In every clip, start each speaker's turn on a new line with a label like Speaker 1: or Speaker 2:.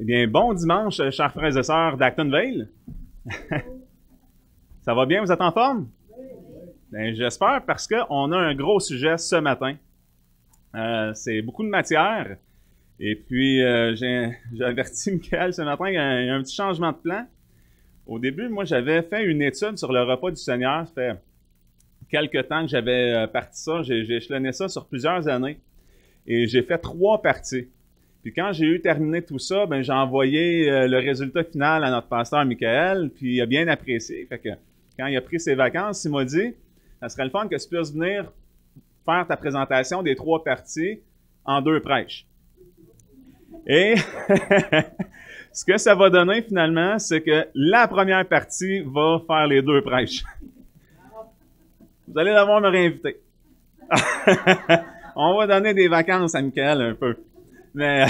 Speaker 1: Eh bien, bon dimanche, euh, chers frères et sœurs d'Actonville. Ça va bien? Vous êtes en forme? Ben, J'espère parce qu'on a un gros sujet ce matin. Euh, c'est beaucoup de matière. Et puis, euh, j'ai averti Michael ce matin qu'il y a un petit changement de plan. Au début, moi, j'avais fait une étude sur le repas du Seigneur. Ça fait quelques temps que j'avais parti ça. J'ai échelonné ça sur plusieurs années. Et j'ai fait trois parties. Puis quand j'ai eu terminé tout ça, ben j'ai envoyé euh, le résultat final à notre pasteur Michael, puis il a bien apprécié. Fait que quand il a pris ses vacances, il m'a dit ça serait le fun que tu puisses venir faire ta présentation des trois parties en deux prêches. Et ce que ça va donner finalement, c'est que la première partie va faire les deux prêches. Vous allez devoir me réinviter. On va donner des vacances à Michael un peu. Mais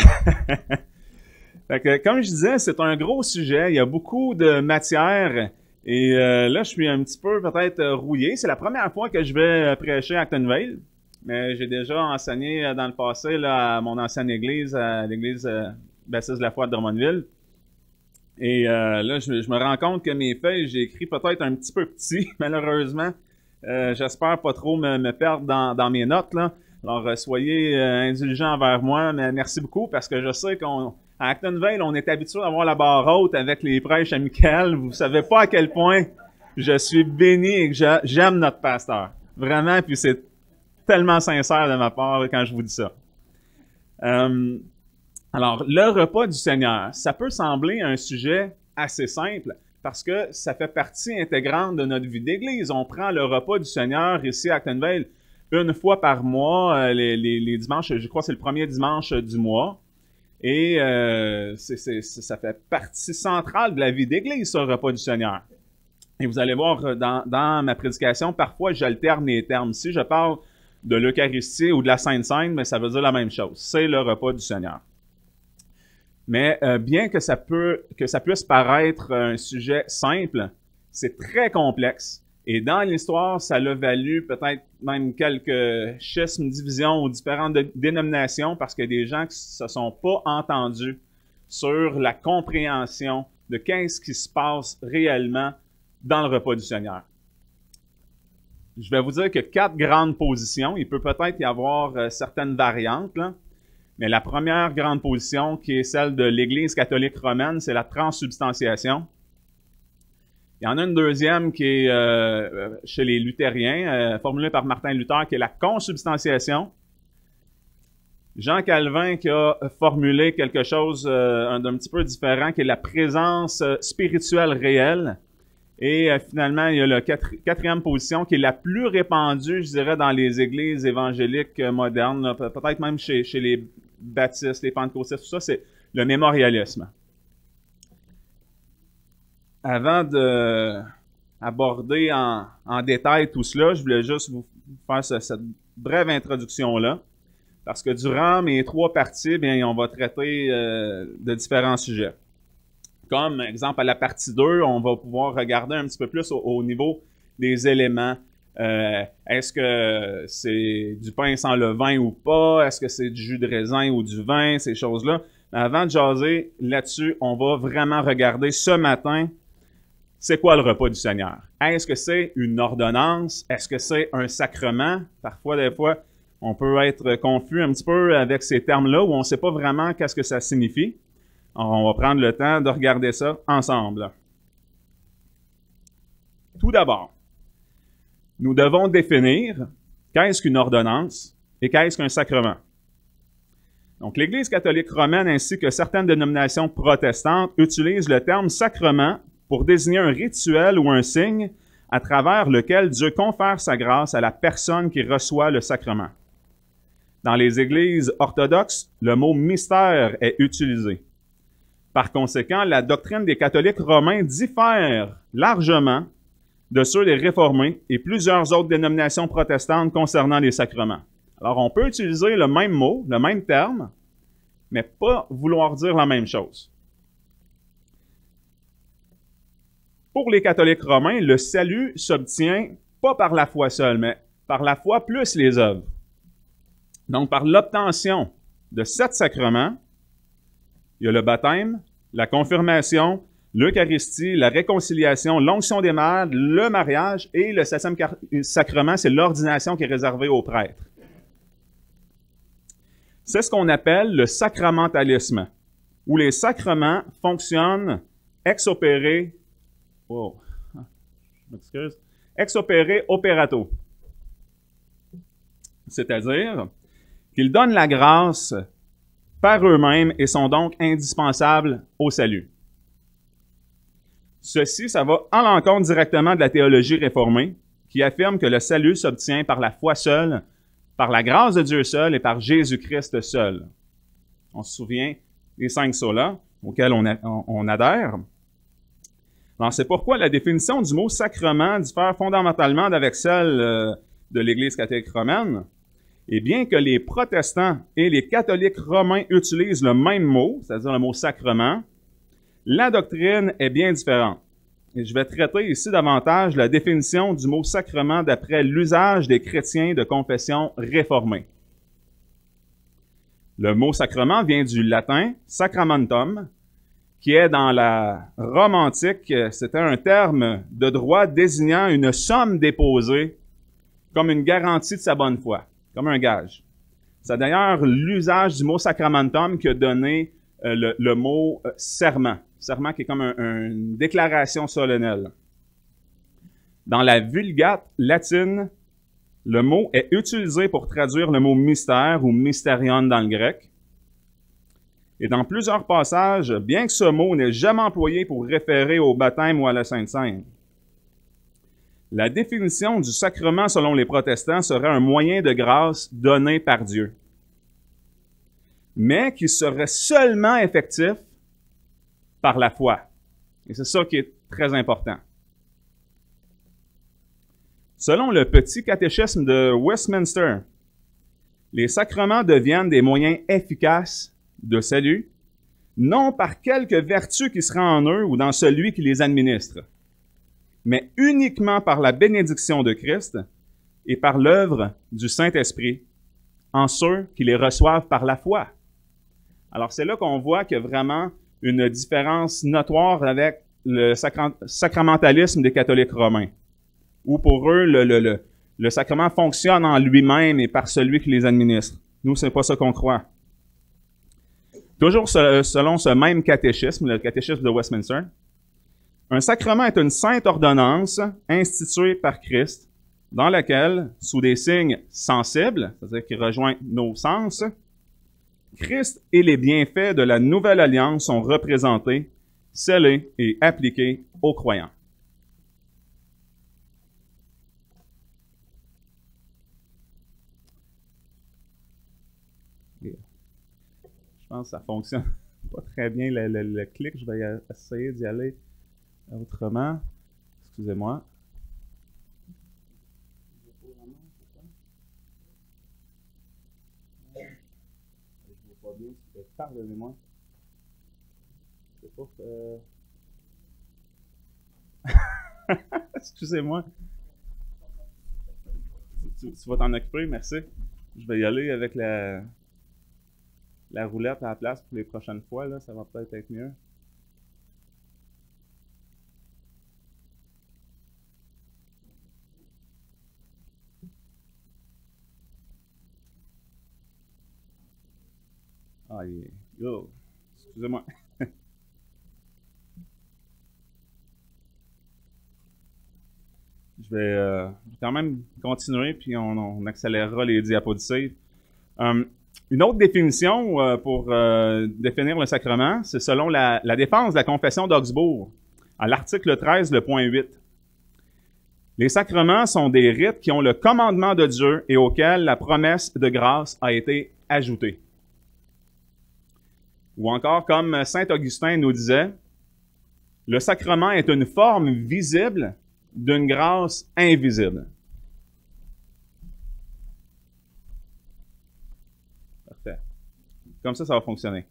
Speaker 1: comme je disais, c'est un gros sujet. Il y a beaucoup de matière. Et euh, là, je suis un petit peu peut-être rouillé. C'est la première fois que je vais prêcher à Actonville. Mais j'ai déjà enseigné euh, dans le passé à mon ancienne église, à l'église euh, bassiste de la Foi de Drummondville. Et là, je, me rends compte que mes feuilles, j'ai écrit peut-être un petit peu petit, malheureusement. J'espère pas trop me, perdre dans, dans mes notes. là. Alors, euh, soyez euh, indulgents envers moi. Mais merci beaucoup parce que je sais qu'à Actonville, on est habitué d'avoir la barre haute avec les prêches amicales. Vous ne savez pas à quel point je suis béni et que j'aime notre pasteur. Vraiment, puis c'est tellement sincère de ma part quand je vous dis ça. Euh, alors, le repas du Seigneur, ça peut sembler un sujet assez simple parce que ça fait partie intégrante de notre vie d'Église. On prend le repas du Seigneur ici à Actonville une fois par mois, euh, les, dimanches, je crois que c'est le premier dimanche du mois. Et euh, ça fait partie centrale de la vie d'Église, ce repas du Seigneur. Et vous allez voir euh, dans, ma prédication, parfois j'alterne les termes. Si je parle de l'Eucharistie ou de la Sainte Sainte, mais ça veut dire la même chose. C'est le repas du Seigneur. Mais bien que ça, peut, que ça puisse paraître un sujet simple, c'est très complexe. Et dans l'histoire, ça a valu peut-être même quelques schismes, divisions ou différentes dénominations parce que des gens qui se sont pas entendus sur la compréhension de qu'est-ce qui se passe réellement dans le repas du Seigneur. Je vais vous dire que quatre grandes positions. Il peut peut-être y avoir euh, certaines variantes, mais la première grande position, qui est celle de l'Église catholique romaine, c'est la transsubstantiation. Il y en a une deuxième qui est euh, euh, chez les luthériens, euh, formulée par Martin Luther, qui est la consubstantiation. Jean Calvin qui a formulé quelque chose d'un petit peu différent, qui est la présence spirituelle réelle. Et finalement, il y a la quatrième position qui est la plus répandue, je dirais, dans les églises évangéliques modernes, peut-être même chez, chez les baptistes, les pentecôtistes, tout ça, c'est le mémorialisme avant de aborder en, détail tout cela, je voulais juste vous faire cette brève introduction-là. Parce que durant mes trois parties, bien, on va traiter euh, de différents sujets. Comme exemple à la partie 2, on va pouvoir regarder un petit peu plus au, niveau des éléments. Euh, est-ce que c'est du pain sans levain ou pas? Est-ce que c'est du jus de raisin ou du vin? Ces choses-là. Mais Avant de jaser là-dessus, on va vraiment regarder ce matin c'est quoi le repas du Seigneur? Est-ce que c'est une ordonnance? Est-ce que c'est un sacrement? Parfois, des fois, on peut être confus un petit peu avec ces termes-là où on ne sait pas vraiment qu'est-ce que ça signifie. On va prendre le temps de regarder ça ensemble. Tout d'abord, nous devons définir qu'est-ce qu'une ordonnance et qu'est-ce qu'un sacrement. Donc, l'Église catholique romaine ainsi que certaines dénominations protestantes utilisent le terme sacrement pour désigner un rituel ou un signe à travers lequel Dieu confère sa grâce à la personne qui reçoit le sacrement. Dans les églises orthodoxes, le mot mystère est utilisé. Par conséquent, la doctrine des catholiques romains diffère largement de ceux des réformés et plusieurs autres dénominations protestantes concernant les sacrements. Alors, on peut utiliser le même mot, le même terme, mais pas vouloir dire la même chose. pour les catholiques romains, le salut s'obtient pas par la foi seule, mais par la foi plus les œuvres. Donc, par l'obtention de sept sacrements, il y a le baptême, la confirmation, l'Eucharistie, la réconciliation, l'onction des mères, le mariage et le septième sacrement, c'est l'ordination qui est réservée aux prêtres. C'est ce qu'on appelle le sacramentalisme, où les sacrements fonctionnent ex opere Ex opere operato. C'est-à-dire qu'ils donnent la grâce par eux-mêmes et sont donc indispensables au salut. Ceci, ça va à l'encontre directement de la théologie réformée, qui affirme que le salut s'obtient par la foi seule, par la grâce de Dieu seul et par Jésus-Christ seul. On se souvient des cinq solas auxquels on adhère. Alors, c'est pourquoi la définition du mot sacrement diffère fondamentalement d'avec celle euh, de l'Église catholique romaine. Et bien que les protestants et les catholiques romains utilisent le même mot, c'est-à-dire le mot sacrement, la doctrine est bien différente. Et je vais traiter ici davantage la définition du mot sacrement d'après l'usage des chrétiens de confession réformée. Le mot sacrement vient du latin sacramentum, qui est dans la Rome antique, euh, c'était un terme de droit désignant une somme déposée comme une garantie de sa bonne foi, comme un gage. C'est d'ailleurs l'usage du mot sacramentum qui a donné euh, le, mot euh, serment. Serment qui est comme une déclaration solennelle. Dans la vulgate latine, le mot est utilisé pour traduire le mot mystère ou mysterion dans le grec. Et dans plusieurs passages, bien que ce mot n'est jamais employé pour référer au baptême ou à la Sainte sainte La définition du sacrement selon les protestants serait un moyen de grâce donné par Dieu, mais qui serait seulement effectif par la foi. Et c'est ça qui est très important. Selon le petit catéchisme de Westminster, les sacrements deviennent des moyens efficaces de salut, non par quelque vertu qui sera en eux ou dans celui qui les administre, mais uniquement par la bénédiction de Christ et par l'œuvre du Saint-Esprit en ceux qui les reçoivent par la foi. Alors c'est là qu'on voit qu'il y a vraiment une différence notoire avec le sacramentalisme des catholiques romains, où pour eux, le, le, sacrement fonctionne en lui-même et par celui qui les administre. Nous, c'est pas ça qu'on croit. Toujours selon ce même catéchisme, le catéchisme de Westminster, un sacrement est une sainte ordonnance instituée par Christ dans laquelle, sous des signes sensibles, c'est-à-dire qui rejoignent nos sens, Christ et les bienfaits de la nouvelle alliance sont représentés, scellés et appliqués aux croyants. Je pense que ça fonctionne pas très bien le, clic. Je vais essayer d'y aller autrement. Excusez-moi. Je Pardonnez-moi. C'est pas. moi euh, Excusez-moi. tu, vas t'en occuper, merci. Je vais y aller avec la, la roulette à la place pour les prochaines fois, là, ça va peut-être être mieux. Ah, il est... excusez-moi. Je vais euh, quand même continuer, puis on, accélérera les diapositives. Hum, une autre définition euh, pour euh, définir le sacrement, c'est selon la, la, défense de la confession d'Augsbourg, à l'article 13, le point 8. Les sacrements sont des rites qui ont le commandement de Dieu et auxquels la promesse de grâce a été ajoutée. Ou encore, comme Saint Augustin nous disait, le sacrement est une forme visible d'une grâce invisible. Comme ça, ça va fonctionner.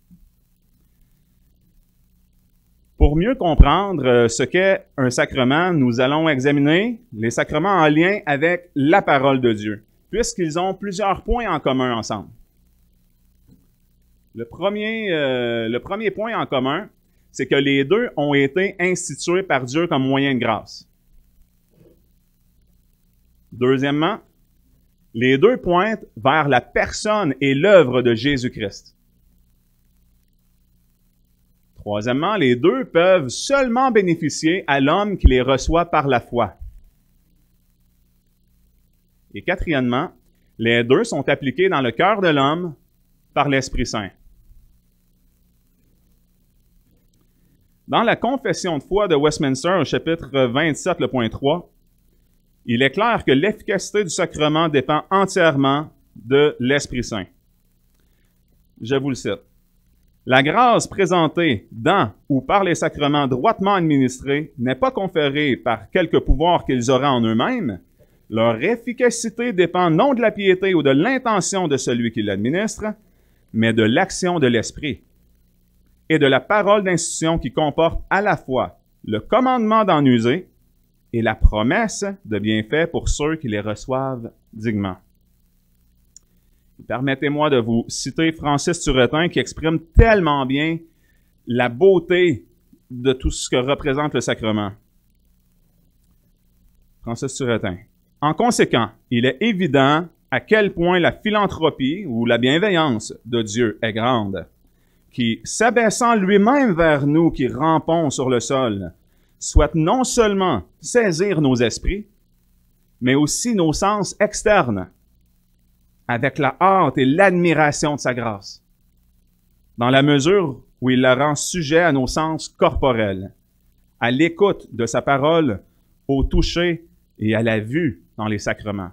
Speaker 1: Pour mieux comprendre euh, ce qu'est un sacrement, nous allons examiner les sacrements en lien avec la parole de Dieu, puisqu'ils ont plusieurs points en commun ensemble. Le premier, euh, le premier point en commun, c'est que les deux ont été institués par Dieu comme moyen de grâce. Deuxièmement, les deux pointent vers la personne et l'œuvre de Jésus-Christ. Troisièmement, les deux peuvent seulement bénéficier à l'homme qui les reçoit par la foi. Et quatrièmement, les deux sont appliqués dans le cœur de l'homme par l'Esprit Saint. Dans la confession de foi de Westminster, au chapitre 27, le point 3, il est clair que l'efficacité du sacrement dépend entièrement de l'Esprit Saint. Je vous le cite. La grâce présentée dans ou par les sacrements droitement administrés n'est pas conférée par quelque pouvoir qu'ils auraient en eux-mêmes. Leur efficacité dépend non de la piété ou de l'intention de celui qui l'administre, mais de l'action de l'esprit et de la parole d'institution qui comporte à la fois le commandement d'en user et la promesse de bienfaits pour ceux qui les reçoivent dignement permettez-moi de vous citer Francis Turetin qui exprime tellement bien la beauté de tout ce que représente le sacrement. Francis Turetin. En conséquent, il est évident à quel point la philanthropie ou la bienveillance de Dieu est grande, qui, s'abaissant lui-même vers nous qui rampons sur le sol, souhaite non seulement saisir nos esprits, mais aussi nos sens externes avec la hâte et l'admiration de sa grâce, dans la mesure où il la rend sujet à nos sens corporels, à l'écoute de sa parole, au toucher et à la vue dans les sacrements.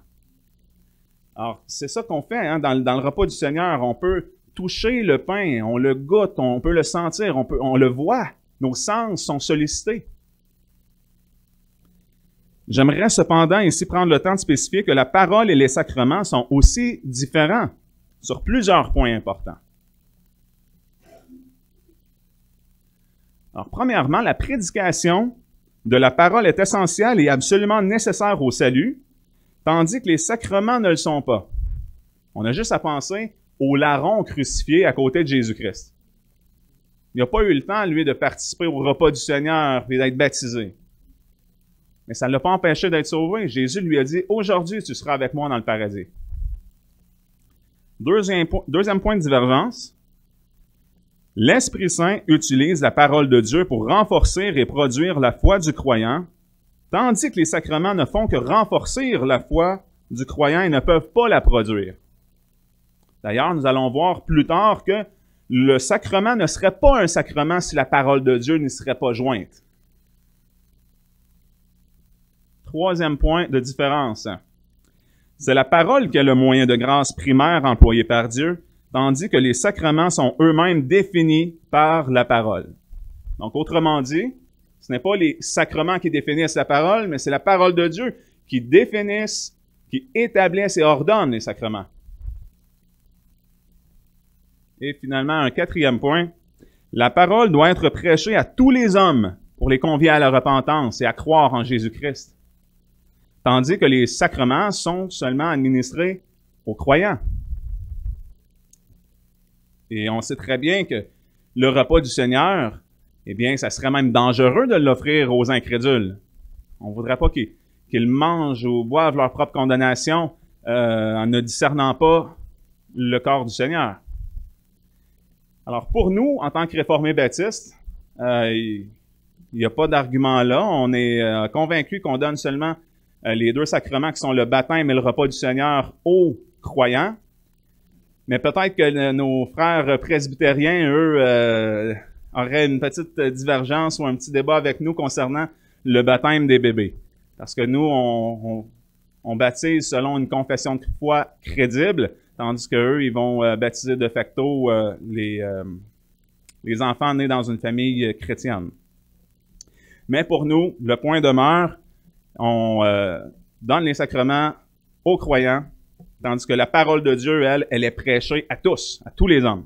Speaker 1: Alors, c'est ça qu'on fait hein. dans, le repas du Seigneur. On peut toucher le pain, on le goûte, on peut le sentir, on, peut, on le voit. Nos sens sont sollicités. J'aimerais cependant ici prendre le temps de spécifier que la parole et les sacrements sont aussi différents sur plusieurs points importants. Alors, premièrement, la prédication de la parole est essentielle et absolument nécessaire au salut, tandis que les sacrements ne le sont pas. On a juste à penser au larron crucifié à côté de Jésus-Christ. Il n'a pas eu le temps, lui, de participer au repas du Seigneur et d'être baptisé. Mais ça ne l'a pas empêché d'être sauvé. Jésus lui a dit, aujourd'hui, tu seras avec moi dans le paradis. Deuxième, deuxième point de divergence, l'Esprit Saint utilise la parole de Dieu pour renforcer et produire la foi du croyant, tandis que les sacrements ne font que renforcer la foi du croyant et ne peuvent pas la produire. D'ailleurs, nous allons voir plus tard que le sacrement ne serait pas un sacrement si la parole de Dieu n'y serait pas jointe. troisième point de différence. C'est la parole qui est le moyen de grâce primaire employé par Dieu, tandis que les sacrements sont eux-mêmes définis par la parole. Donc, autrement dit, ce n'est pas les sacrements qui définissent la parole, mais c'est la parole de Dieu qui définissent, qui établissent et ordonnent les sacrements. Et finalement, un quatrième point, la parole doit être prêchée à tous les hommes pour les convier à la repentance et à croire en Jésus-Christ tandis que les sacrements sont seulement administrés aux croyants. Et on sait très bien que le repas du Seigneur, eh bien, ça serait même dangereux de l'offrir aux incrédules. On ne voudrait pas qu'ils mangent ou boivent leur propre condamnation euh, en ne discernant pas le corps du Seigneur. Alors, pour nous, en tant que réformés baptistes, euh, il n'y a pas d'argument là. On est euh, convaincu qu'on donne seulement euh, les deux sacrements qui sont le baptême et le repas du Seigneur aux croyants. Mais peut-être que nos frères presbytériens, eux, euh, auraient une petite divergence ou un petit débat avec nous concernant le baptême des bébés. Parce que nous, on, on, baptise selon une confession de foi crédible, tandis qu'eux, ils vont euh, baptiser de facto les, les enfants nés dans une famille chrétienne. Mais pour nous, le point demeure, on euh, donne les sacrements aux croyants, tandis que la parole de Dieu, elle, elle est prêchée à tous, à tous les hommes.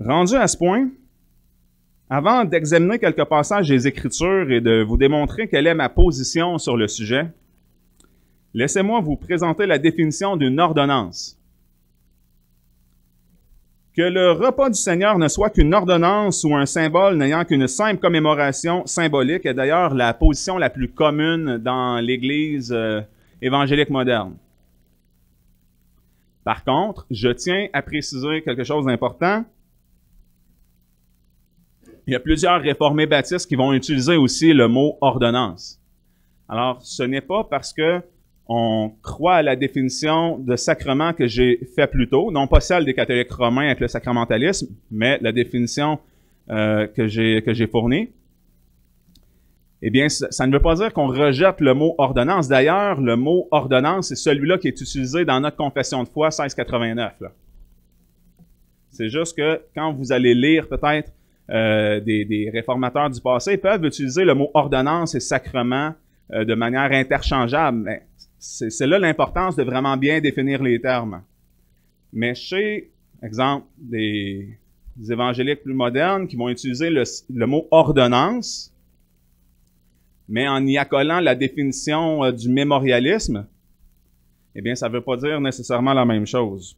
Speaker 1: Rendu à ce point, avant d'examiner quelques passages des Écritures et de vous démontrer quelle est ma position sur le sujet, laissez-moi vous présenter la définition d'une ordonnance. Que le repas du Seigneur ne soit qu'une ordonnance ou un symbole n'ayant qu'une simple commémoration symbolique est d'ailleurs la position la plus commune dans l'Église euh, évangélique moderne. Par contre, je tiens à préciser quelque chose d'important. Il y a plusieurs réformés baptistes qui vont utiliser aussi le mot ordonnance. Alors, ce n'est pas parce que on croit à la définition de sacrement que j'ai fait plus tôt, non pas celle des catholiques romains avec le sacramentalisme, mais la définition euh, que j'ai fournie, eh bien, ça, ne veut pas dire qu'on rejette le mot ordonnance. D'ailleurs, le mot ordonnance, c'est celui-là qui est utilisé dans notre confession de foi 1689. C'est juste que quand vous allez lire peut-être euh, des, réformateurs du passé, ils peuvent utiliser le mot ordonnance et sacrement euh, de manière interchangeable. Mais c'est là l'importance de vraiment bien définir les termes. Mais chez, exemple, des, évangéliques plus modernes qui vont utiliser le, mot ordonnance, mais en y accolant la définition euh, du mémorialisme, eh bien, ça ne veut pas dire nécessairement la même chose.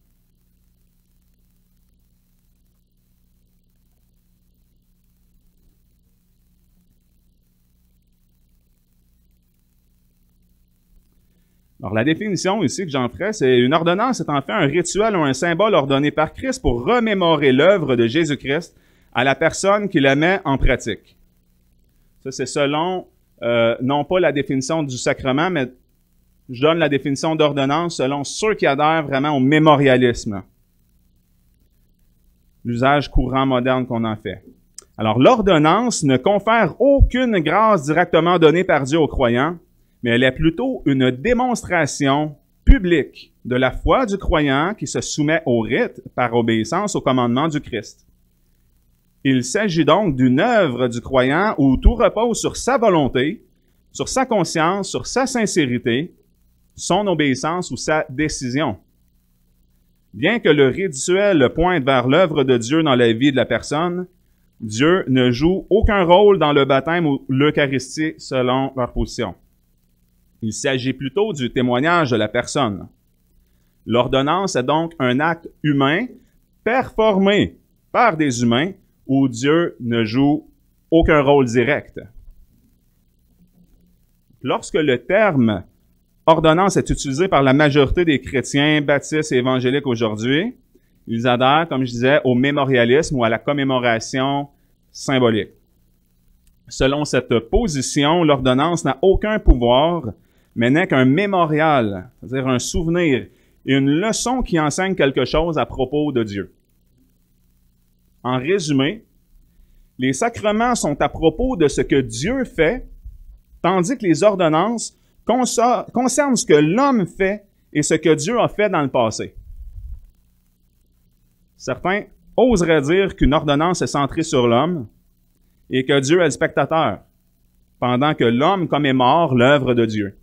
Speaker 1: Alors, la définition ici que j'en ferai, c'est une ordonnance est en fait un rituel ou un symbole ordonné par Christ pour remémorer l'œuvre de Jésus-Christ à la personne qui la met en pratique. Ça, c'est selon, euh, non pas la définition du sacrement, mais je donne la définition d'ordonnance selon ceux qui adhèrent vraiment au mémorialisme. L'usage courant moderne qu'on en fait. Alors, l'ordonnance ne confère aucune grâce directement donnée par Dieu aux croyants, mais elle est plutôt une démonstration publique de la foi du croyant qui se soumet au rite par obéissance au commandement du Christ. Il s'agit donc d'une œuvre du croyant où tout repose sur sa volonté, sur sa conscience, sur sa sincérité, son obéissance ou sa décision. Bien que le rituel pointe vers l'œuvre de Dieu dans la vie de la personne, Dieu ne joue aucun rôle dans le baptême ou l'Eucharistie selon leur position. Il s'agit plutôt du témoignage de la personne. L'ordonnance est donc un acte humain performé par des humains où Dieu ne joue aucun rôle direct. Lorsque le terme ordonnance est utilisé par la majorité des chrétiens baptistes et évangéliques aujourd'hui, ils adhèrent, comme je disais, au mémorialisme ou à la commémoration symbolique. Selon cette position, l'ordonnance n'a aucun pouvoir mais n'est qu'un mémorial, c'est-à-dire un souvenir, une leçon qui enseigne quelque chose à propos de Dieu. En résumé, les sacrements sont à propos de ce que Dieu fait, tandis que les ordonnances concernent ce que l'homme fait et ce que Dieu a fait dans le passé. Certains oseraient dire qu'une ordonnance est centrée sur l'homme et que Dieu est le spectateur, pendant que l'homme commémore l'œuvre de Dieu.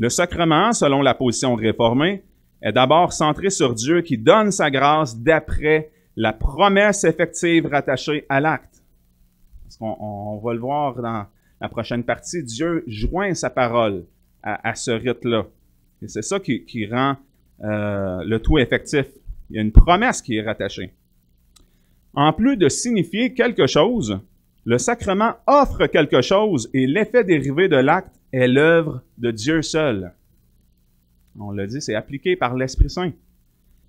Speaker 1: Le sacrement, selon la position réformée, est d'abord centré sur Dieu qui donne sa grâce d'après la promesse effective rattachée à l'acte. Parce qu'on on va le voir dans la prochaine partie, Dieu joint sa parole à, ce rite-là. Et c'est ça qui, rend euh, le tout effectif. Il y a une promesse qui est rattachée. En plus de signifier quelque chose, le sacrement offre quelque chose et l'effet dérivé de l'acte est l'œuvre de Dieu seul. On le dit, c'est appliqué par l'Esprit Saint.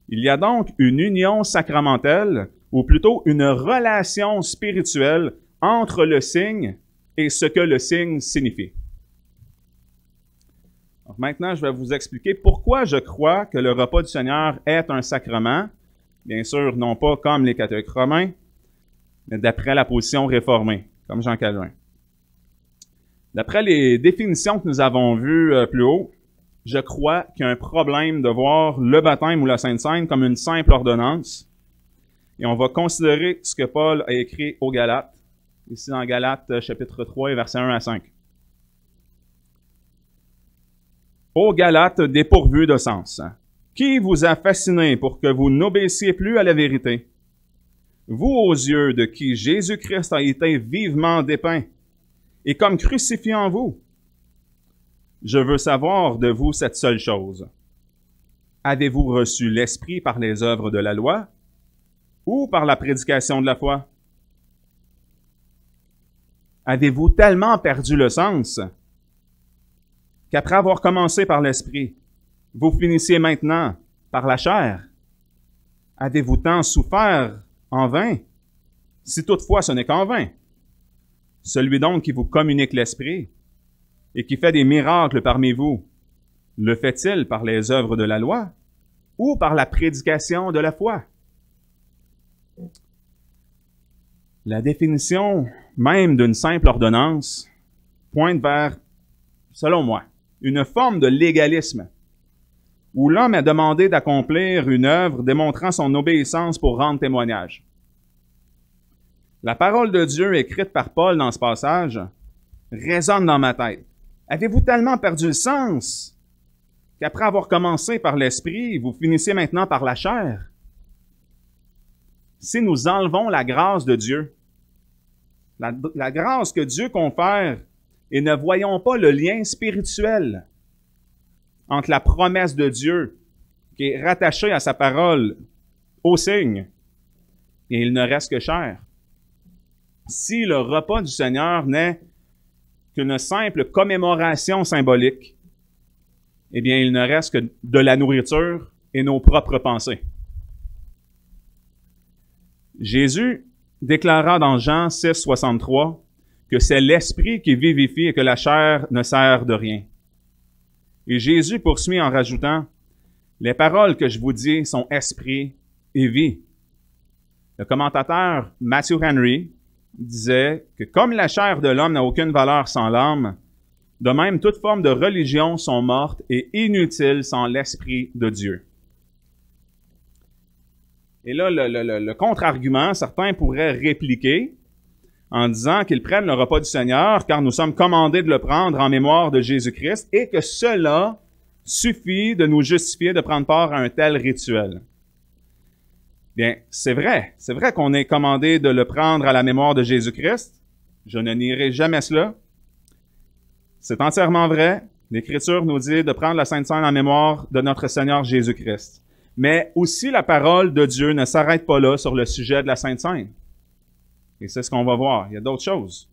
Speaker 1: Il y a donc une union sacramentelle, ou plutôt une relation spirituelle entre le signe et ce que le signe signifie. maintenant, je vais vous expliquer pourquoi je crois que le repas du Seigneur est un sacrement. Bien sûr, non pas comme les catholiques romains, d'après la position réformée, comme Jean Calvin. D'après les définitions que nous avons vues euh, plus haut, je crois qu'il y a un problème de voir le baptême ou la Sainte-Seine comme une simple ordonnance. Et on va considérer ce que Paul a écrit aux Galates, ici dans Galates euh, chapitre 3 et versets 1 à 5. Aux Galates dépourvus de sens, qui vous a fasciné pour que vous n'obéissiez plus à la vérité vous aux yeux de qui Jésus-Christ a été vivement dépeint, et comme crucifié en vous. Je veux savoir de vous cette seule chose. Avez-vous reçu l'Esprit par les œuvres de la loi ou par la prédication de la foi? Avez-vous tellement perdu le sens qu'après avoir commencé par l'Esprit, vous finissiez maintenant par la chair? Avez-vous tant souffert en vain, si toutefois ce n'est qu'en vain. Celui donc qui vous communique l'Esprit et qui fait des miracles parmi vous, le fait-il par les œuvres de la loi ou par la prédication de la foi? La définition même d'une simple ordonnance pointe vers, selon moi, une forme de légalisme où l'homme a demandé d'accomplir une œuvre démontrant son obéissance pour rendre témoignage. La parole de Dieu écrite par Paul dans ce passage résonne dans ma tête. Avez-vous tellement perdu le sens qu'après avoir commencé par l'esprit, vous finissez maintenant par la chair? Si nous enlevons la grâce de Dieu, la grâce que Dieu confère, et ne voyons pas le lien spirituel entre la promesse de Dieu, qui est rattachée à sa parole, au signe, et il ne reste que chair. Si le repas du Seigneur n'est qu'une simple commémoration symbolique, eh bien, il ne reste que de la nourriture et nos propres pensées. Jésus déclara dans Jean 6, 63 que c'est l'esprit qui vivifie et que la chair ne sert de rien. Et Jésus poursuit en rajoutant, Les paroles que je vous dis sont esprit et vie. Le commentateur Matthew Henry disait que comme la chair de l'homme n'a aucune valeur sans l'âme, de même toute forme de religion sont mortes et inutiles sans l'esprit de Dieu. Et là, le, le contre-argument, certains pourraient répliquer, en disant qu'ils prennent le repas du Seigneur, car nous sommes commandés de le prendre en mémoire de Jésus-Christ, et que cela suffit de nous justifier de prendre part à un tel rituel. Bien, c'est vrai, c'est vrai qu'on est commandé de le prendre à la mémoire de Jésus-Christ. Je ne nierai jamais cela. C'est entièrement vrai. L'Écriture nous dit de prendre la Sainte Sainte en mémoire de notre Seigneur Jésus-Christ. Mais aussi la parole de Dieu ne s'arrête pas là sur le sujet de la Sainte Sainte. Et c'est ce qu'on va voir. Il y a d'autres choses.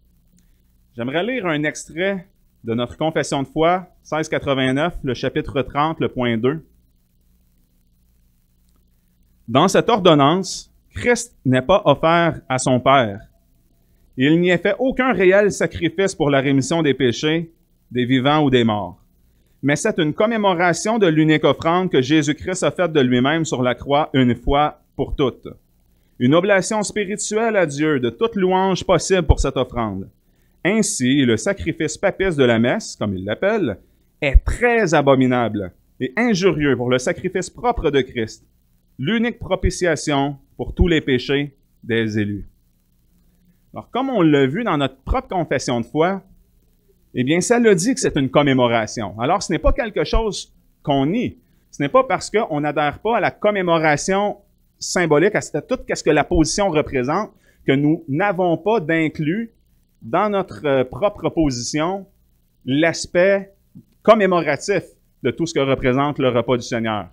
Speaker 1: J'aimerais lire un extrait de notre confession de foi, 1689, le chapitre 30, le point 2. Dans cette ordonnance, Christ n'est pas offert à son Père. Il n'y a fait aucun réel sacrifice pour la rémission des péchés, des vivants ou des morts. Mais c'est une commémoration de l'unique offrande que Jésus-Christ a faite de lui-même sur la croix une fois pour toutes une oblation spirituelle à Dieu de toute louange possible pour cette offrande. Ainsi, le sacrifice papiste de la messe, comme il l'appelle, est très abominable et injurieux pour le sacrifice propre de Christ, l'unique propitiation pour tous les péchés des élus. Alors, comme on l'a vu dans notre propre confession de foi, eh bien, ça le dit que c'est une commémoration. Alors, ce n'est pas quelque chose qu'on nie. Ce n'est pas parce qu'on n'adhère pas à la commémoration symbolique, c'était tout ce que la position représente, que nous n'avons pas d'inclus dans notre euh, propre position l'aspect commémoratif de tout ce que représente le repas du Seigneur.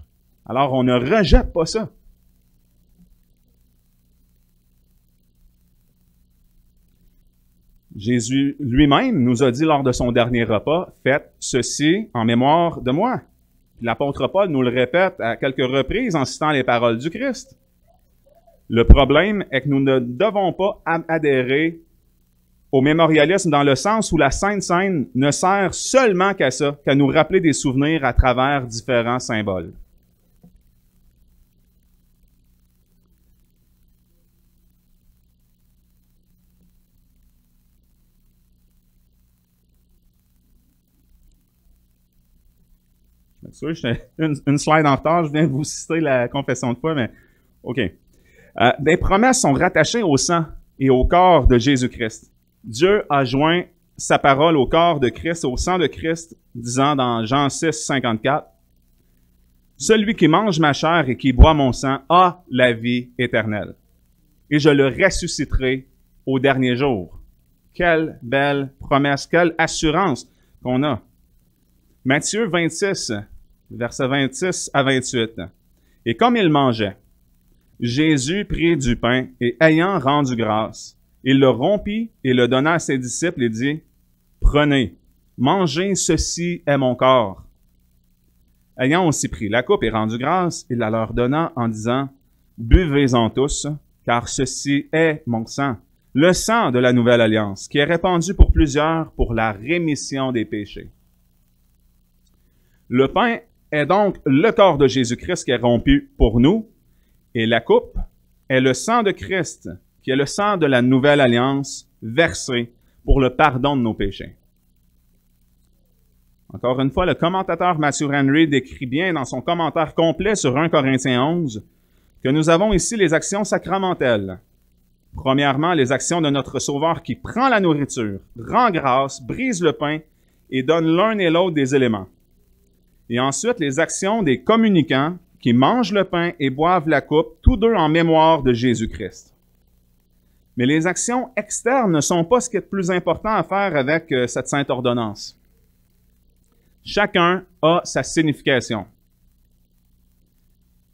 Speaker 1: Alors, on ne rejette pas ça. Jésus lui-même nous a dit lors de son dernier repas, faites ceci en mémoire de moi. L'apôtre Paul nous le répète à quelques reprises en citant les paroles du Christ. Le problème est que nous ne devons pas adhérer au mémorialisme dans le sens où la Sainte Seine ne sert seulement qu'à ça, qu'à nous rappeler des souvenirs à travers différents symboles. une, une, slide en retard, je viens vous citer la confession de foi, mais OK. Euh, des promesses sont rattachées au sang et au corps de Jésus-Christ. Dieu a joint sa parole au corps de Christ, au sang de Christ, disant dans Jean 6, 54, Celui qui mange ma chair et qui boit mon sang a la vie éternelle, et je le ressusciterai au dernier jour. Quelle belle promesse, quelle assurance qu'on a. Matthieu 26, verset 26 à 28. Et comme il mangeait, Jésus prit du pain et ayant rendu grâce, il le rompit et le donna à ses disciples et dit, Prenez, mangez, ceci est mon corps. Ayant aussi pris la coupe et rendu grâce, il la leur donna en disant, Buvez-en tous, car ceci est mon sang, le sang de la nouvelle alliance, qui est répandu pour plusieurs pour la rémission des péchés. Le pain est donc le corps de Jésus-Christ qui est rompu pour nous, et la coupe est le sang de Christ, qui est le sang de la nouvelle alliance versée pour le pardon de nos péchés. Encore une fois, le commentateur Matthew Henry décrit bien dans son commentaire complet sur 1 Corinthiens 11 que nous avons ici les actions sacramentelles. Premièrement, les actions de notre Sauveur qui prend la nourriture, rend grâce, brise le pain et donne l'un et l'autre des éléments. Et ensuite, les actions des communicants qui mangent le pain et boivent la coupe, tous deux en mémoire de Jésus-Christ. Mais les actions externes ne sont pas ce qui est le plus important à faire avec euh, cette sainte ordonnance. Chacun a sa signification.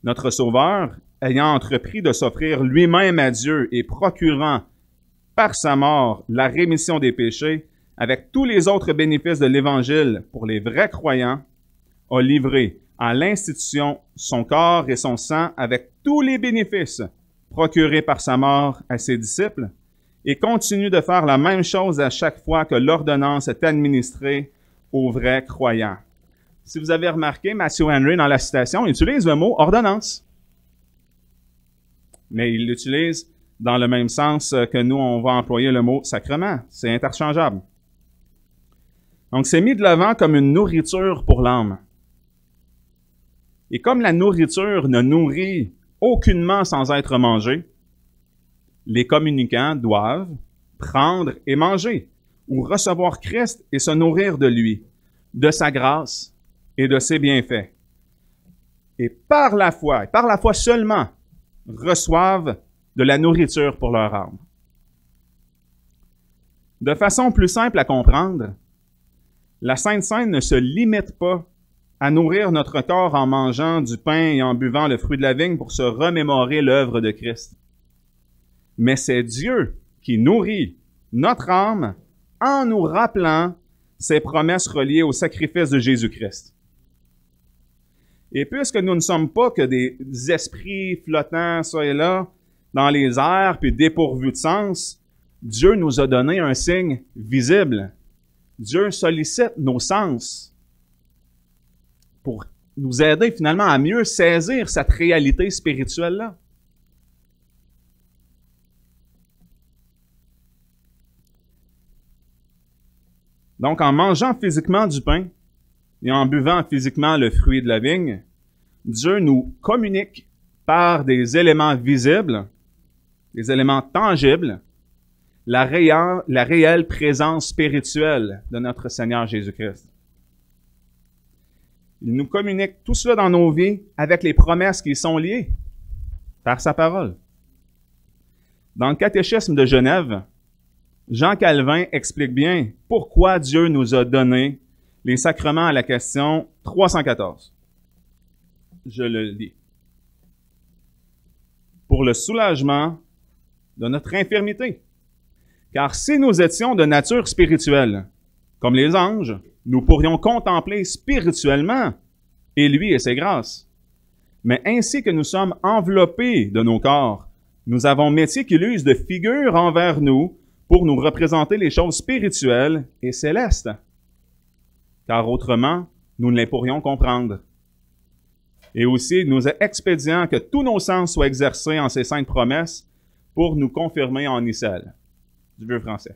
Speaker 1: Notre Sauveur, ayant entrepris de s'offrir lui-même à Dieu et procurant par sa mort la rémission des péchés, avec tous les autres bénéfices de l'Évangile pour les vrais croyants, a livré à l'institution son corps et son sang avec tous les bénéfices procurés par sa mort à ses disciples, et continue de faire la même chose à chaque fois que l'ordonnance est administrée aux vrais croyants. Si vous avez remarqué, Matthew Henry, dans la citation, utilise le mot ordonnance. Mais il l'utilise dans le même sens que nous, on va employer le mot sacrement. C'est interchangeable. Donc, c'est mis de l'avant comme une nourriture pour l'âme. Et comme la nourriture ne nourrit aucunement sans être mangée, les communicants doivent prendre et manger, ou recevoir Christ et se nourrir de lui, de sa grâce et de ses bienfaits. Et par la foi, et par la foi seulement, reçoivent de la nourriture pour leur âme. De façon plus simple à comprendre, la Sainte Sainte ne se limite pas à nourrir notre corps en mangeant du pain et en buvant le fruit de la vigne pour se remémorer l'œuvre de Christ. Mais c'est Dieu qui nourrit notre âme en nous rappelant ses promesses reliées au sacrifice de Jésus-Christ. Et puisque nous ne sommes pas que des esprits flottants, ça et là, dans les airs, puis dépourvus de sens, Dieu nous a donné un signe visible. Dieu sollicite nos sens pour nous aider finalement à mieux saisir cette réalité spirituelle-là. Donc, en mangeant physiquement du pain et en buvant physiquement le fruit de la vigne, Dieu nous communique par des éléments visibles, des éléments tangibles, la, réelle, la réelle présence spirituelle de notre Seigneur Jésus-Christ. Il nous communique tout cela dans nos vies avec les promesses qui sont liées par sa parole. Dans le catéchisme de Genève, Jean Calvin explique bien pourquoi Dieu nous a donné les sacrements à la question 314. Je le lis. Pour le soulagement de notre infirmité. Car si nous étions de nature spirituelle, comme les anges, nous pourrions contempler spirituellement et lui et ses grâces. Mais ainsi que nous sommes enveloppés de nos corps, nous avons métier qu'il use de figure envers nous pour nous représenter les choses spirituelles et célestes. Car autrement, nous ne les pourrions comprendre. Et aussi, nous est expédient que tous nos sens soient exercés en ces saintes promesses pour nous confirmer en Issel. Du vieux français.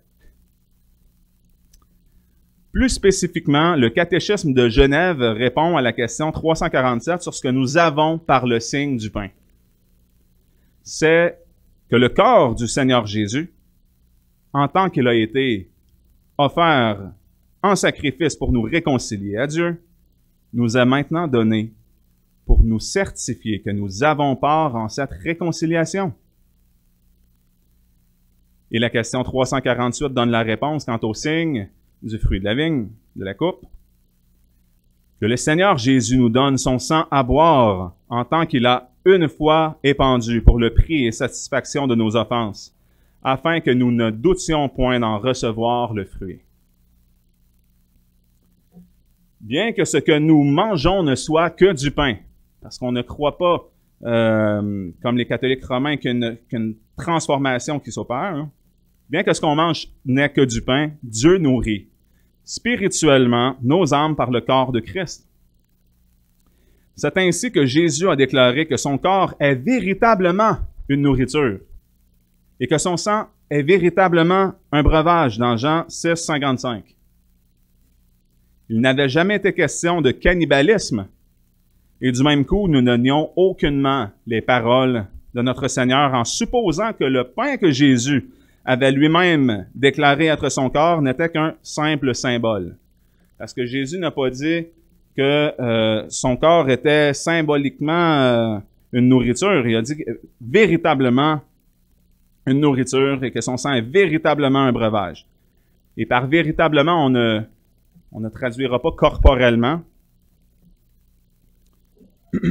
Speaker 1: Plus spécifiquement, le catéchisme de Genève répond à la question 347 sur ce que nous avons par le signe du pain. C'est que le corps du Seigneur Jésus, en tant qu'il a été offert en sacrifice pour nous réconcilier à Dieu, nous a maintenant donné pour nous certifier que nous avons part en cette réconciliation. Et la question 348 donne la réponse quant au signe du fruit de la vigne, de la coupe. Que le Seigneur Jésus nous donne son sang à boire en tant qu'il a une fois épandu pour le prix et satisfaction de nos offenses, afin que nous ne doutions point d'en recevoir le fruit. Bien que ce que nous mangeons ne soit que du pain, parce qu'on ne croit pas, euh, comme les catholiques romains, qu'une transformation qui s'opère, hein, Bien que ce qu'on mange n'est que du pain, Dieu nourrit spirituellement nos âmes par le corps de Christ. C'est ainsi que Jésus a déclaré que son corps est véritablement une nourriture et que son sang est véritablement un breuvage dans Jean 6, 55. Il n'avait jamais été question de cannibalisme et du même coup, nous n'ignions aucunement les paroles de notre Seigneur en supposant que le pain que Jésus avait lui-même déclaré être son corps n'était qu'un simple symbole. Parce que Jésus n'a pas dit que euh, son corps était symboliquement euh, une nourriture. Il a dit véritablement une nourriture et que son sang est véritablement un breuvage. Et par véritablement, on ne, on ne traduira pas corporellement.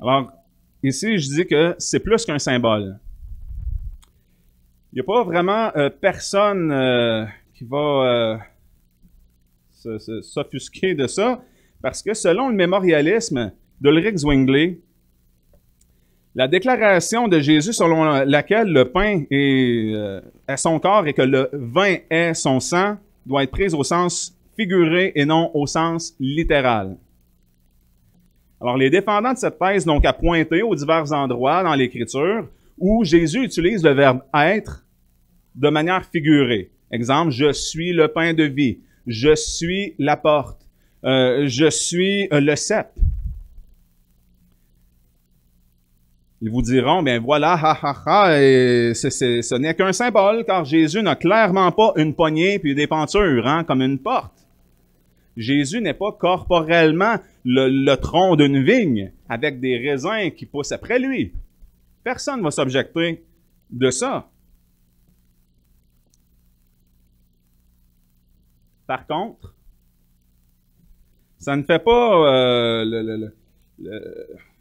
Speaker 1: Alors, Ici, je dis que c'est plus qu'un symbole. Il n'y a pas vraiment euh, personne euh, qui va euh, s'offusquer de ça, parce que selon le mémorialisme d'Ulrich Zwingli, la déclaration de Jésus selon laquelle le pain est, son corps et que le vin est son sang doit être prise au sens figuré et non au sens littéral. Alors, les défendants de cette thèse n'ont qu'à pointer aux divers endroits dans l'Écriture où Jésus utilise le verbe être de manière figurée. Exemple, je suis le pain de vie, je suis la porte, euh, je suis euh, le cep. Ils vous diront, ben voilà, ha ha ha, et ce n'est qu'un symbole, car Jésus n'a clairement pas une poignée puis des pentures, hein, comme une porte. Jésus n'est pas corporellement le, tronc d'une vigne avec des raisins qui poussent après lui. Personne ne va s'objecter de ça. Par contre, ça ne fait pas euh, le, le,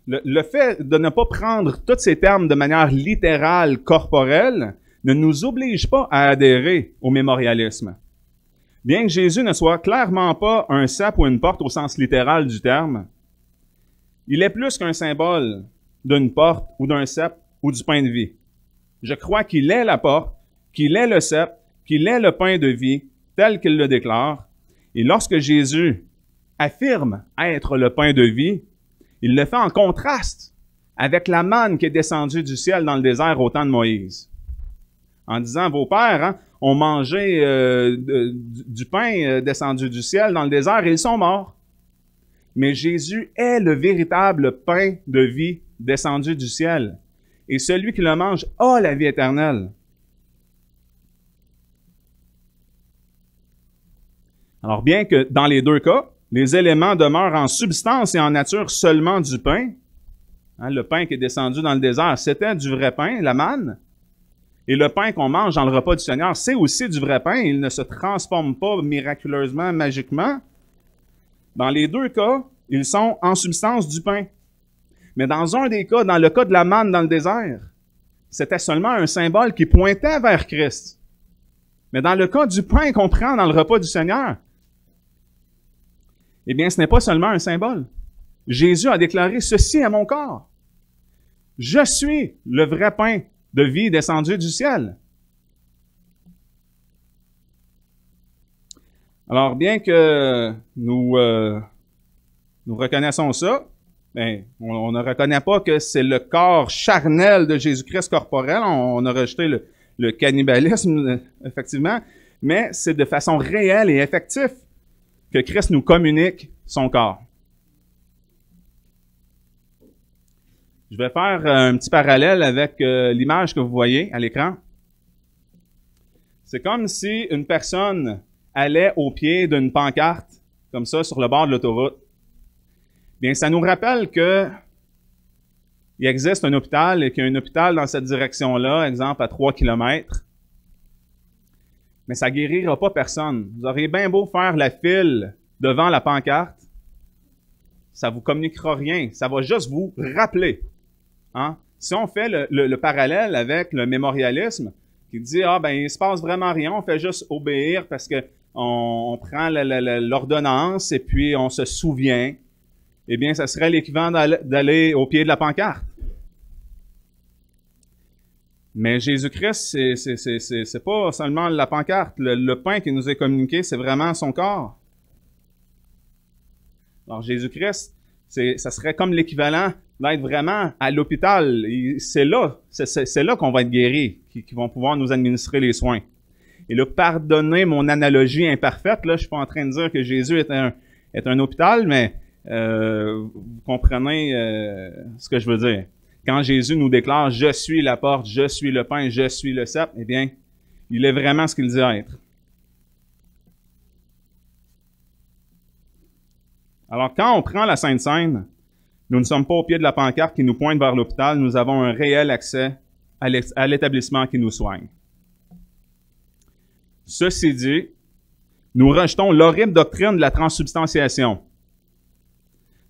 Speaker 1: le, le, fait de ne pas prendre tous ces termes de manière littérale, corporelle, ne nous oblige pas à adhérer au mémorialisme. Bien que Jésus ne soit clairement pas un sap ou une porte au sens littéral du terme, il est plus qu'un symbole d'une porte ou d'un cep ou du pain de vie. Je crois qu'il est la porte, qu'il est le cep, qu'il est le pain de vie, tel qu'il le déclare. Et lorsque Jésus affirme être le pain de vie, il le fait en contraste avec la manne qui est descendue du ciel dans le désert au temps de Moïse. En disant, vos pères, hein, ont mangé euh, du, pain euh, descendu du ciel dans le désert et ils sont morts. Mais Jésus est le véritable pain de vie descendu du ciel. Et celui qui le mange a la vie éternelle. Alors bien que dans les deux cas, les éléments demeurent en substance et en nature seulement du pain, hein, le pain qui est descendu dans le désert, c'était du vrai pain, la manne, et le pain qu'on mange dans le repas du Seigneur, c'est aussi du vrai pain. Il ne se transforme pas miraculeusement, magiquement. Dans les deux cas, ils sont en substance du pain. Mais dans un des cas, dans le cas de la manne dans le désert, c'était seulement un symbole qui pointait vers Christ. Mais dans le cas du pain qu'on prend dans le repas du Seigneur, eh bien, ce n'est pas seulement un symbole. Jésus a déclaré ceci à mon corps. Je suis le vrai pain de vie descendue du ciel. Alors, bien que nous, euh, nous reconnaissons ça, ben on, ne reconnaît pas que c'est le corps charnel de Jésus-Christ corporel. On, a rejeté le cannibalisme, euh, effectivement, mais c'est de façon réelle et effective que Christ nous communique son corps. Je vais faire euh, un petit parallèle avec euh, l'image que vous voyez à l'écran. C'est comme si une personne allait au pied d'une pancarte, comme ça, sur le bord de l'autoroute. Bien, ça nous rappelle que il existe un hôpital et qu'il y a un hôpital dans cette direction-là, exemple à 3 km. Mais ça guérira pas personne. Vous auriez bien beau faire la file devant la pancarte, ça ne vous communiquera rien. Ça va juste vous rappeler Hein? Si on fait le, parallèle avec le mémorialisme, qui dit Ah, ben, il se passe vraiment rien, on fait juste obéir parce qu'on on, prend l'ordonnance et puis on se souvient, eh bien, ça serait l'équivalent d'aller au pied de la pancarte. Mais Jésus-Christ, c'est pas seulement la pancarte. Le, le, pain qui nous est communiqué, c'est vraiment son corps. Alors, Jésus-Christ, ça serait comme l'équivalent d'être vraiment à l'hôpital. C'est là, c'est là qu'on va être guéri, qui, vont pouvoir nous administrer les soins. Et là, pardonnez mon analogie imparfaite, là, je suis pas en train de dire que Jésus est un, est un hôpital, mais euh, vous comprenez euh, ce que je veux dire. Quand Jésus nous déclare « Je suis la porte, je suis le pain, je suis le sap », eh bien, il est vraiment ce qu'il dit être. Alors, quand on prend la Sainte-Seine, nous ne sommes pas au pied de la pancarte qui nous pointe vers l'hôpital, nous avons un réel accès à l'établissement qui nous soigne. Ceci dit, nous rejetons l'horrible doctrine de la transsubstantiation.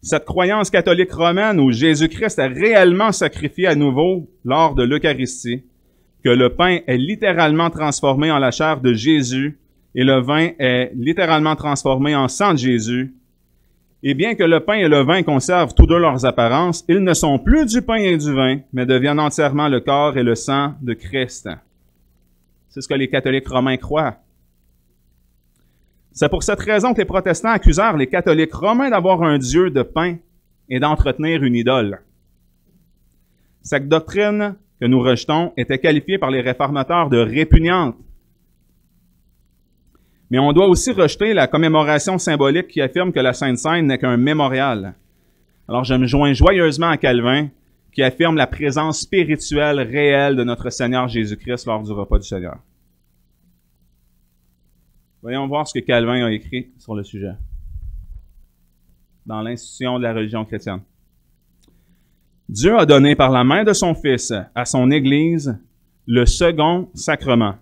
Speaker 1: Cette croyance catholique romaine où Jésus-Christ est réellement sacrifié à nouveau lors de l'Eucharistie, que le pain est littéralement transformé en la chair de Jésus et le vin est littéralement transformé en sang de Jésus, et bien que le pain et le vin conservent tous deux leurs apparences, ils ne sont plus du pain et du vin, mais deviennent entièrement le corps et le sang de Christ. C'est ce que les catholiques romains croient. C'est pour cette raison que les protestants accusèrent les catholiques romains d'avoir un Dieu de pain et d'entretenir une idole. Cette doctrine que nous rejetons était qualifiée par les réformateurs de répugnante mais on doit aussi rejeter la commémoration symbolique qui affirme que la Sainte-Seine n'est qu'un mémorial. Alors je me joins joyeusement à Calvin qui affirme la présence spirituelle réelle de notre Seigneur Jésus-Christ lors du repas du Seigneur. Voyons voir ce que Calvin a écrit sur le sujet dans l'institution de la religion chrétienne. Dieu a donné par la main de son Fils à son Église le second sacrement,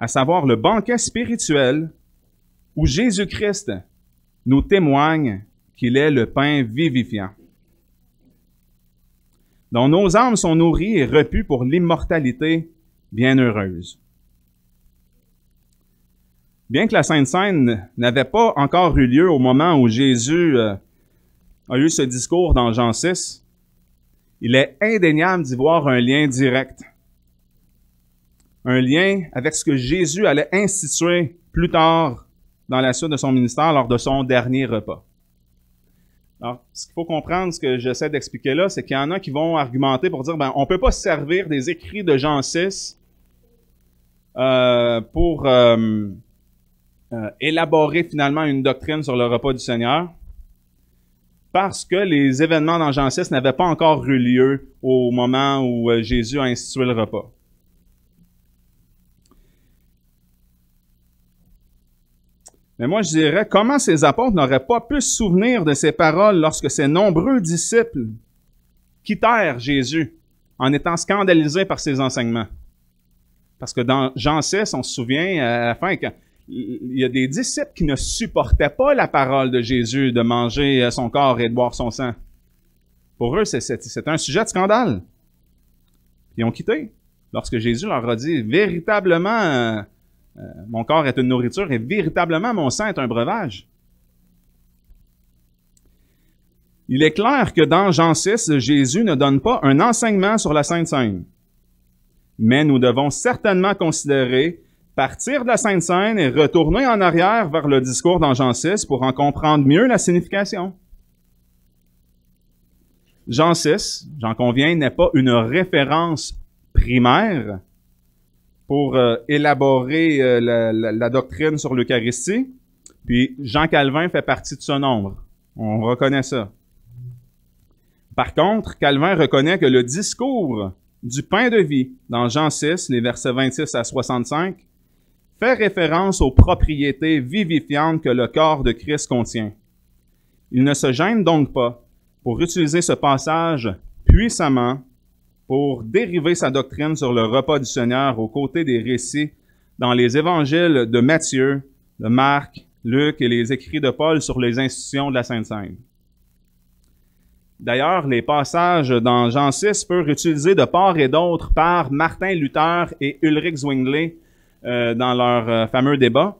Speaker 1: à savoir le banquet spirituel où Jésus-Christ nous témoigne qu'il est le pain vivifiant, dont nos âmes sont nourries et repues pour l'immortalité bienheureuse. Bien que la Sainte Seine n'avait pas encore eu lieu au moment où Jésus euh, a eu ce discours dans Jean 6, il est indéniable d'y voir un lien direct un lien avec ce que Jésus allait instituer plus tard dans la suite de son ministère lors de son dernier repas. Alors, ce qu'il faut comprendre, ce que j'essaie d'expliquer là, c'est qu'il y en a qui vont argumenter pour dire, ben, on peut pas servir des écrits de Jean 6 euh, pour euh, euh, élaborer finalement une doctrine sur le repas du Seigneur, parce que les événements dans Jean 6 n'avaient pas encore eu lieu au moment où Jésus a institué le repas. Mais moi, je dirais, comment ces apôtres n'auraient pas pu se souvenir de ces paroles lorsque ces nombreux disciples quittèrent Jésus en étant scandalisés par ses enseignements? Parce que dans Jean 6, on se souvient, euh, à la fin, qu'il il y a des disciples qui ne supportaient pas la parole de Jésus de manger euh, son corps et de boire son sang. Pour eux, c'est un sujet de scandale. Ils ont quitté. Lorsque Jésus leur a dit véritablement, euh, euh, mon corps est une nourriture et véritablement mon sang est un breuvage. Il est clair que dans Jean 6, Jésus ne donne pas un enseignement sur la Sainte Seine. Mais nous devons certainement considérer partir de la Sainte Seine et retourner en arrière vers le discours dans Jean 6 pour en comprendre mieux la signification. Jean 6, j'en conviens, n'est pas une référence primaire, pour euh, élaborer euh, la, la, doctrine sur l'Eucharistie. Puis Jean Calvin fait partie de ce nombre. On reconnaît ça. Par contre, Calvin reconnaît que le discours du pain de vie dans Jean 6, les versets 26 à 65, fait référence aux propriétés vivifiantes que le corps de Christ contient. Il ne se gêne donc pas pour utiliser ce passage puissamment pour dériver sa doctrine sur le repas du Seigneur aux côtés des récits dans les évangiles de Matthieu, de Marc, Luc et les écrits de Paul sur les institutions de la Sainte-Seine. D'ailleurs, les passages dans Jean 6 furent utilisés de part et d'autre par Martin Luther et Ulrich Zwingli euh, dans leur euh, fameux débat.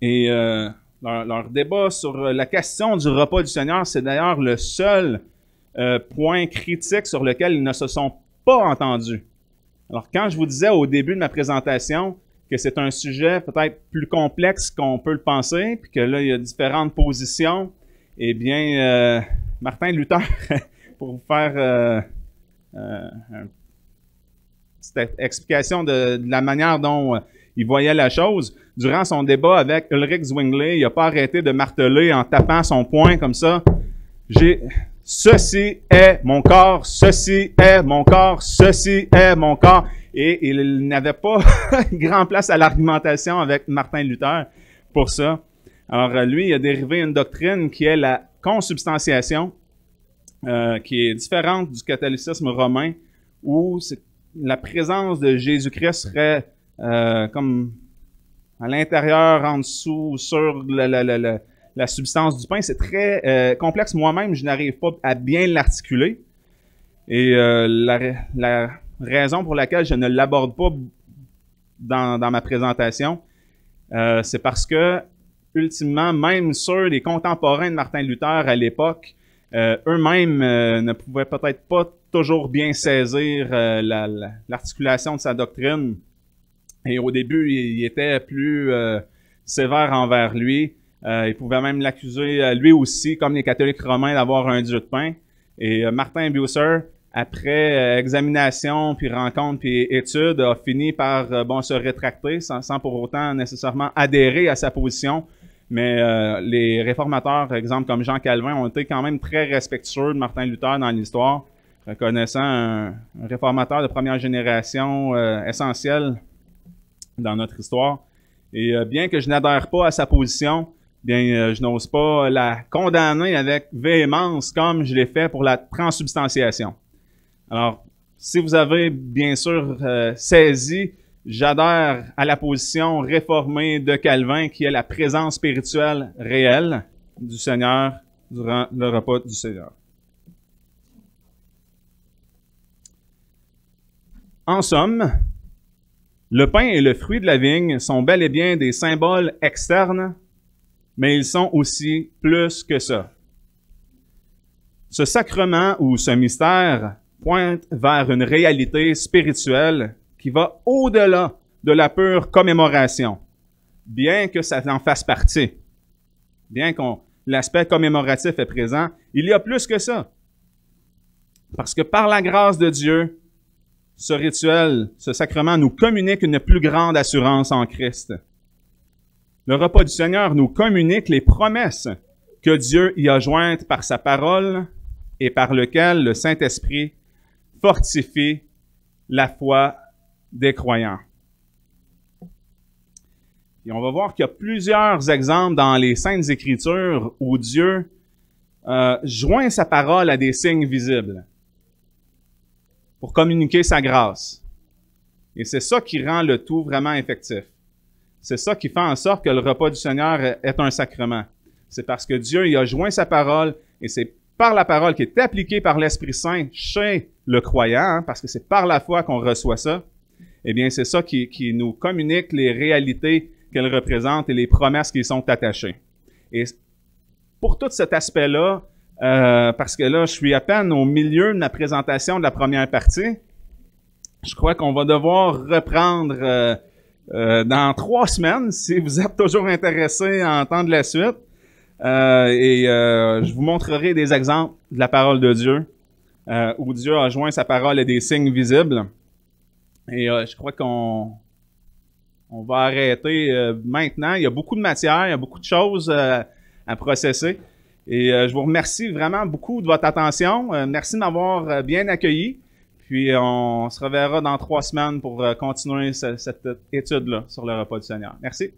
Speaker 1: Et euh, leur, leur, débat sur la question du repas du Seigneur, c'est d'ailleurs le seul euh, point critique sur lequel ils ne se sont pas entendus. Alors, quand je vous disais au début de ma présentation que c'est un sujet peut-être plus complexe qu'on peut le penser, puis que là, il y a différentes positions, eh bien, euh, Martin Luther, pour vous faire euh, une petite explication de, la manière dont il voyait la chose, durant son débat avec Ulrich Zwingli, il n'a pas arrêté de marteler en tapant son poing comme ça. J'ai Ceci est mon corps, ceci est mon corps, ceci est mon corps. Et il n'avait pas grand place à l'argumentation avec Martin Luther pour ça. Alors euh, lui, il a dérivé une doctrine qui est la consubstantiation, euh, qui est différente du catholicisme romain, où la présence de Jésus-Christ serait euh, comme à l'intérieur, en dessous, sur le, le, la substance du pain. C'est très euh, complexe. Moi-même, je n'arrive pas à bien l'articuler. Et euh, la, raison pour laquelle je ne l'aborde pas dans, ma présentation, euh, c'est parce que, ultimement, même ceux les contemporains de Martin Luther à l'époque, eux-mêmes ne pouvaient peut-être pas toujours bien saisir l'articulation de sa doctrine. Et au début, ils étaient plus sévères envers lui. Euh, il pouvait même l'accuser, euh, lui aussi, comme les catholiques romains, d'avoir un dieu de pain. Et euh, Martin Bucer, après examination, puis rencontre, puis étude, a fini par bon, se rétracter sans, pour autant nécessairement adhérer à sa position. Mais les réformateurs, par exemple comme Jean Calvin, ont été quand même très respectueux de Martin Luther dans l'histoire, reconnaissant un, réformateur de première génération essentiel dans notre histoire. Et bien que je n'adhère pas à sa position, bien, euh, je n'ose pas la condamner avec véhémence comme je l'ai fait pour la transubstantiation. Alors, si vous avez bien sûr euh, saisi, j'adhère à la position réformée de Calvin qui est la présence spirituelle réelle du Seigneur durant le repas du Seigneur. En somme, le pain et le fruit de la vigne sont bel et bien des symboles externes mais ils sont aussi plus que ça. Ce sacrement ou ce mystère pointe vers une réalité spirituelle qui va au-delà de la pure commémoration, bien que ça en fasse partie. Bien qu'on l'aspect commémoratif est présent, il y a plus que ça. Parce que par la grâce de Dieu, ce rituel, ce sacrement nous communique une plus grande assurance en Christ. Le repas du Seigneur nous communique les promesses que Dieu y a jointes par sa parole et par lequel le Saint-Esprit fortifie la foi des croyants. Et on va voir qu'il y a plusieurs exemples dans les Saintes Écritures où Dieu euh, joint sa parole à des signes visibles pour communiquer sa grâce. Et c'est ça qui rend le tout vraiment effectif. C'est ça qui fait en sorte que le repas du Seigneur est un sacrement. C'est parce que Dieu y a joint sa parole et c'est par la parole qui est appliquée par l'Esprit Saint chez le croyant, hein, parce que c'est par la foi qu'on reçoit ça. Eh bien, c'est ça qui, nous communique les réalités qu'elle représente et les promesses qui y sont attachées. Et pour tout cet aspect-là, euh, parce que là, je suis à peine au milieu de la présentation de la première partie, je crois qu'on va devoir reprendre euh, euh, dans trois semaines, si vous êtes toujours intéressé à entendre la suite. Euh, et euh, je vous montrerai des exemples de la parole de Dieu, où Dieu a joint sa parole à des signes visibles. Et je crois qu'on on va arrêter maintenant. Il y a beaucoup de matière, il y a beaucoup de choses à processer. Et je vous remercie vraiment beaucoup de votre attention. merci de m'avoir bien accueilli. Puis on se reverra dans trois semaines pour euh, continuer cette, étude-là sur le repas du Seigneur. Merci.